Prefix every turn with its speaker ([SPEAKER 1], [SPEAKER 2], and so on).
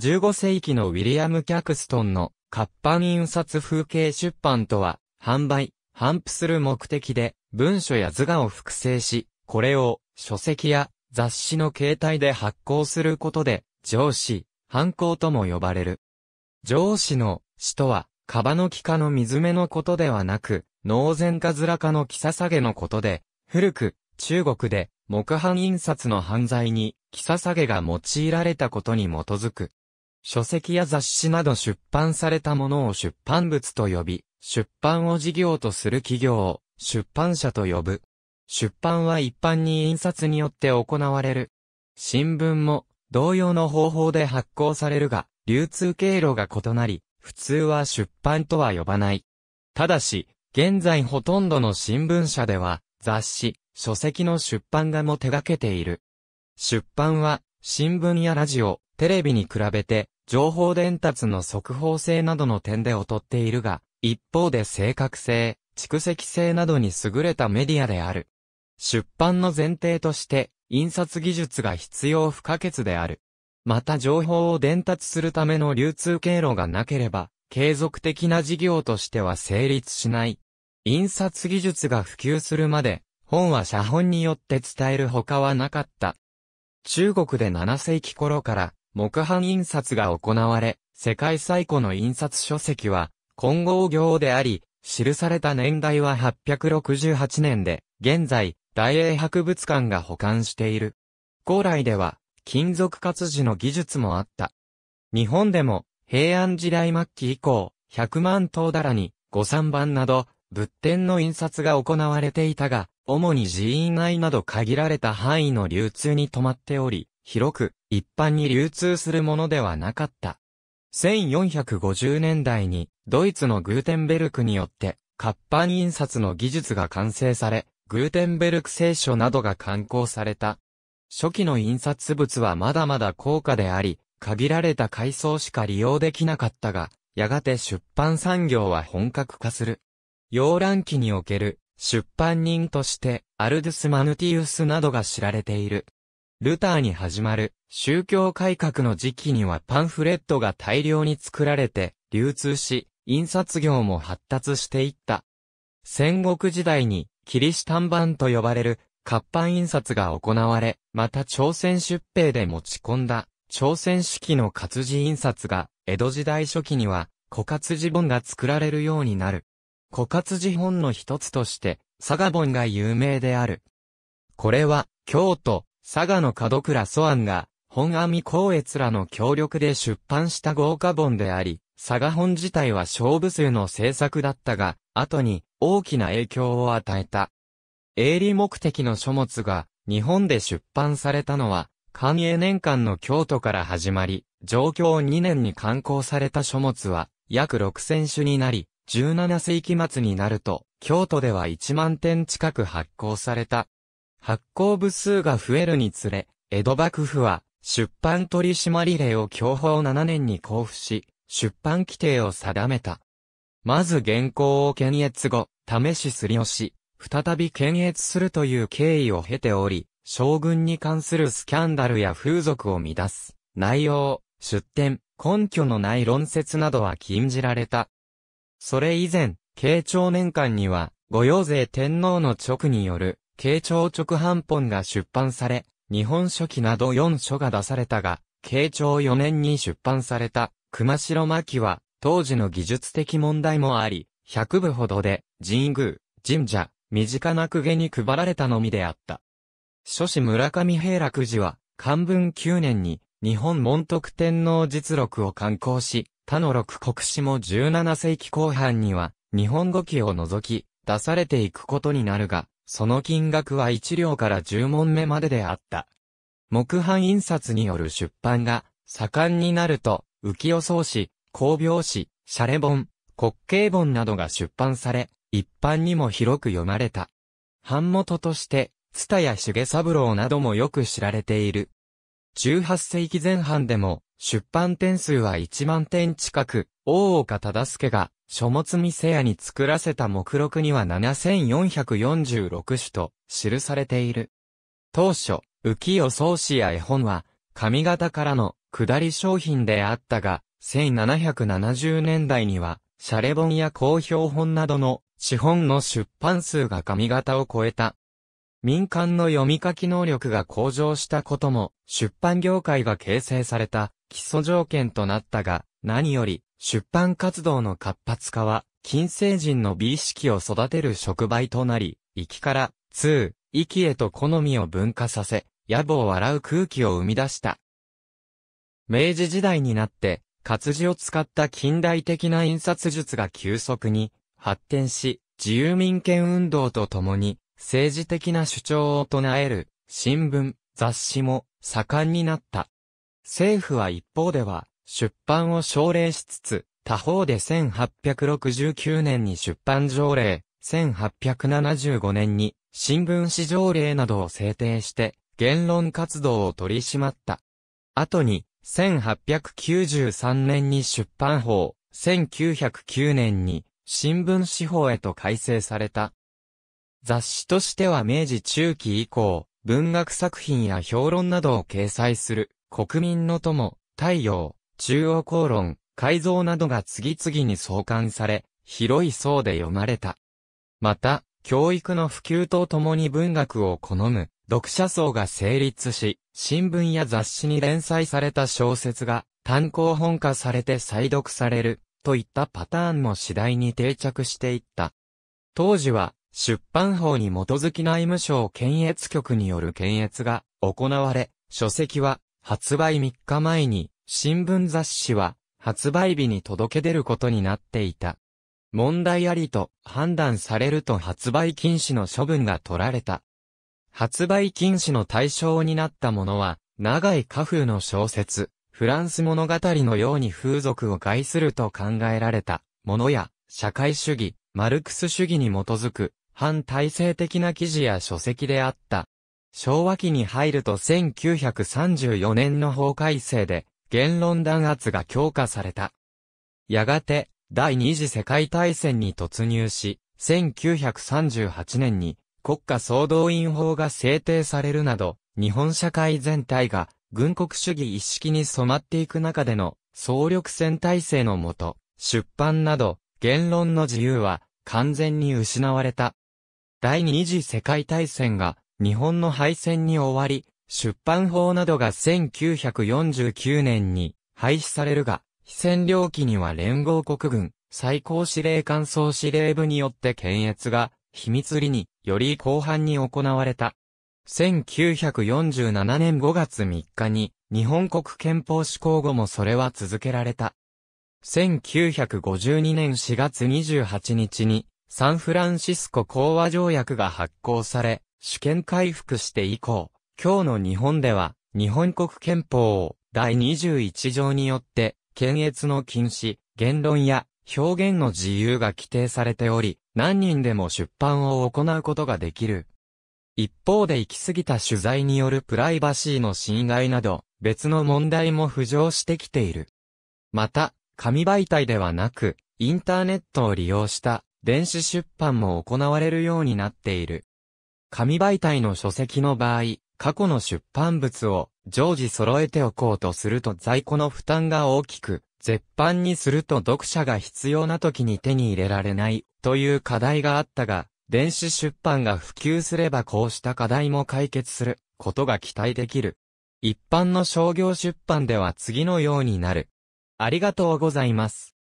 [SPEAKER 1] 15世紀のウィリアム・キャクストンの活版印刷風景出版とは、販売、販布する目的で、文書や図画を複製し、これを書籍や雑誌の形態で発行することで、上司、犯行とも呼ばれる。上司の死とは、カバノキ科の水目のことではなく、農前カズラ科のキササゲのことで、古く、中国で、木版印刷の犯罪に、キササゲが用いられたことに基づく。書籍や雑誌など出版されたものを出版物と呼び、出版を事業とする企業を出版社と呼ぶ。出版は一般に印刷によって行われる。新聞も同様の方法で発行されるが、流通経路が異なり、普通は出版とは呼ばない。ただし、現在ほとんどの新聞社では、雑誌、書籍の出版画も手掛けている。出版は、新聞やラジオ、テレビに比べて、情報伝達の速報性などの点で劣っているが、一方で正確性、蓄積性などに優れたメディアである。出版の前提として、印刷技術が必要不可欠である。また情報を伝達するための流通経路がなければ、継続的な事業としては成立しない。印刷技術が普及するまで、本は写本によって伝える他はなかった。中国で7世紀頃から、木版印刷が行われ、世界最古の印刷書籍は、混合行であり、記された年代は868年で、現在、大英博物館が保管している。古来では、金属活字の技術もあった。日本でも、平安時代末期以降、百万頭だらに、五三番など、仏典の印刷が行われていたが、主に寺院内など限られた範囲の流通に止まっており、広く一般に流通するものではなかった。1450年代にドイツのグーテンベルクによって活版印刷の技術が完成され、グーテンベルク聖書などが刊行された。初期の印刷物はまだまだ高価であり、限られた階層しか利用できなかったが、やがて出版産業は本格化する。洋卵期における出版人としてアルドゥス・マヌティウスなどが知られている。ルターに始まる宗教改革の時期にはパンフレットが大量に作られて流通し、印刷業も発達していった。戦国時代にキリシタン版と呼ばれる活版印刷が行われ、また朝鮮出兵で持ち込んだ朝鮮式の活字印刷が江戸時代初期には古活字本が作られるようになる。古活字本の一つとして佐賀本が有名である。これは京都、佐賀の門倉祖安が、本阿弥光悦らの協力で出版した豪華本であり、佐賀本自体は勝負数の制作だったが、後に大きな影響を与えた。営利目的の書物が日本で出版されたのは、寛永年間の京都から始まり、上京2年に刊行された書物は約6000種になり、17世紀末になると、京都では1万点近く発行された。発行部数が増えるにつれ、江戸幕府は出版取締令を享保7年に交付し、出版規定を定めた。まず原稿を検閲後、試しすり押し、再び検閲するという経緯を経ており、将軍に関するスキャンダルや風俗を乱す、内容、出典、根拠のない論説などは禁じられた。それ以前、慶長年間には、御用税天皇の直による、慶長直版本が出版され、日本書紀など4書が出されたが、慶長4年に出版された、熊城巻は、当時の技術的問題もあり、100部ほどで、神宮、神社、身近な公家に配られたのみであった。諸子村上平楽寺は、漢文9年に、日本門徳天皇実録を刊行し、他の六国史も17世紀後半には、日本語記を除き、出されていくことになるが、その金額は1両から10問目までであった。木版印刷による出版が盛んになると、浮世草子、工病紙、シャレ本、滑稽本などが出版され、一般にも広く読まれた。版元として、蔦田や重三郎などもよく知られている。18世紀前半でも、出版点数は1万点近く、大岡忠助が書物見せ屋に作らせた目録には7446種と記されている。当初、浮世草子や絵本は、上方からの下り商品であったが、1770年代には、シャレ本や公表本などの資本の出版数が上方を超えた。民間の読み書き能力が向上したことも、出版業界が形成された基礎条件となったが、何より、出版活動の活発化は、近世人の美意識を育てる触媒となり、きから、通、きへと好みを分化させ、野暮を洗う空気を生み出した。明治時代になって、活字を使った近代的な印刷術が急速に発展し、自由民権運動とともに政治的な主張を唱える新聞、雑誌も盛んになった。政府は一方では出版を奨励しつつ、他方で1869年に出版条例、1875年に新聞史条例などを制定して、言論活動を取り締まった。後に、1893年に出版法、1909年に新聞紙法へと改正された。雑誌としては明治中期以降、文学作品や評論などを掲載する、国民の友、太陽、中央公論、改造などが次々に創刊され、広い層で読まれた。また、教育の普及とともに文学を好む読者層が成立し、新聞や雑誌に連載された小説が単行本化されて再読されるといったパターンも次第に定着していった。当時は出版法に基づき内務省検閲局による検閲が行われ、書籍は発売3日前に新聞雑誌は発売日に届け出ることになっていた。問題ありと判断されると発売禁止の処分が取られた。発売禁止の対象になったものは、長い家風の小説、フランス物語のように風俗を害すると考えられたものや、社会主義、マルクス主義に基づく反体制的な記事や書籍であった。昭和期に入ると1934年の法改正で言論弾圧が強化された。やがて、第二次世界大戦に突入し、1938年に国家総動員法が制定されるなど、日本社会全体が軍国主義一式に染まっていく中での総力戦体制のもと、出版など言論の自由は完全に失われた。第二次世界大戦が日本の敗戦に終わり、出版法などが1949年に廃止されるが、非占領期には連合国軍最高司令官総司令部によって検閲が秘密裏により広範に行われた。1947年5月3日に日本国憲法施行後もそれは続けられた。1952年4月28日にサンフランシスコ講和条約が発行され、主権回復して以降、今日の日本では、日本国憲法第21条によって、検閲の禁止、言論や表現の自由が規定されており、何人でも出版を行うことができる。一方で行き過ぎた取材によるプライバシーの侵害など、別の問題も浮上してきている。また、紙媒体ではなく、インターネットを利用した電子出版も行われるようになっている。紙媒体の書籍の場合、過去の出版物を常時揃えておこうとすると在庫の負担が大きく、絶版にすると読者が必要な時に手に入れられないという課題があったが、電子出版が普及すればこうした課題も解決することが期待できる。一般の商業出版では次のようになる。ありがとうございます。